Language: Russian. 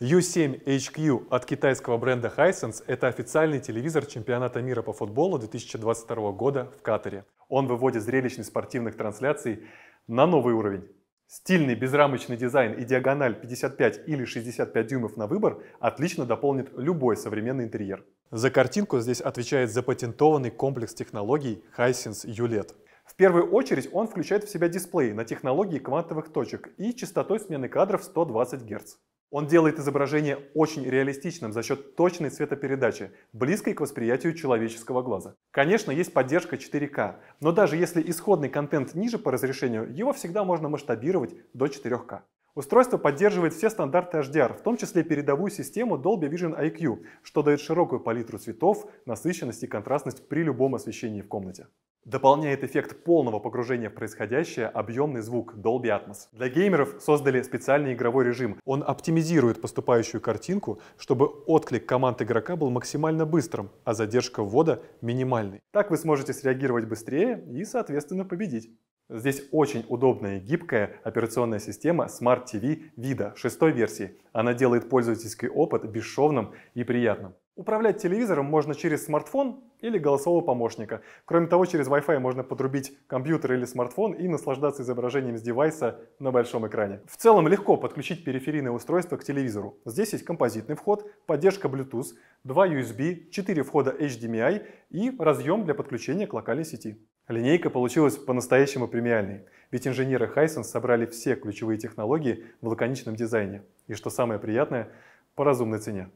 U7HQ от китайского бренда Hisense – это официальный телевизор чемпионата мира по футболу 2022 года в Катаре. Он выводит зрелищность спортивных трансляций на новый уровень. Стильный безрамочный дизайн и диагональ 55 или 65 дюймов на выбор отлично дополнит любой современный интерьер. За картинку здесь отвечает запатентованный комплекс технологий Hisense ULED. В первую очередь он включает в себя дисплей на технологии квантовых точек и частотой смены кадров 120 Гц. Он делает изображение очень реалистичным за счет точной цветопередачи, близкой к восприятию человеческого глаза. Конечно, есть поддержка 4К, но даже если исходный контент ниже по разрешению, его всегда можно масштабировать до 4К. Устройство поддерживает все стандарты HDR, в том числе передовую систему Dolby Vision IQ, что дает широкую палитру цветов, насыщенность и контрастность при любом освещении в комнате. Дополняет эффект полного погружения в происходящее объемный звук Dolby Atmos. Для геймеров создали специальный игровой режим. Он оптимизирует поступающую картинку, чтобы отклик команд игрока был максимально быстрым, а задержка ввода минимальной. Так вы сможете среагировать быстрее и, соответственно, победить. Здесь очень удобная и гибкая операционная система Smart TV Vida шестой версии. Она делает пользовательский опыт бесшовным и приятным. Управлять телевизором можно через смартфон или голосового помощника. Кроме того, через Wi-Fi можно подрубить компьютер или смартфон и наслаждаться изображением с девайса на большом экране. В целом легко подключить периферийное устройство к телевизору. Здесь есть композитный вход, поддержка Bluetooth, 2 USB, 4 входа HDMI и разъем для подключения к локальной сети. Линейка получилась по-настоящему премиальной, ведь инженеры Hisense собрали все ключевые технологии в лаконичном дизайне. И что самое приятное, по разумной цене.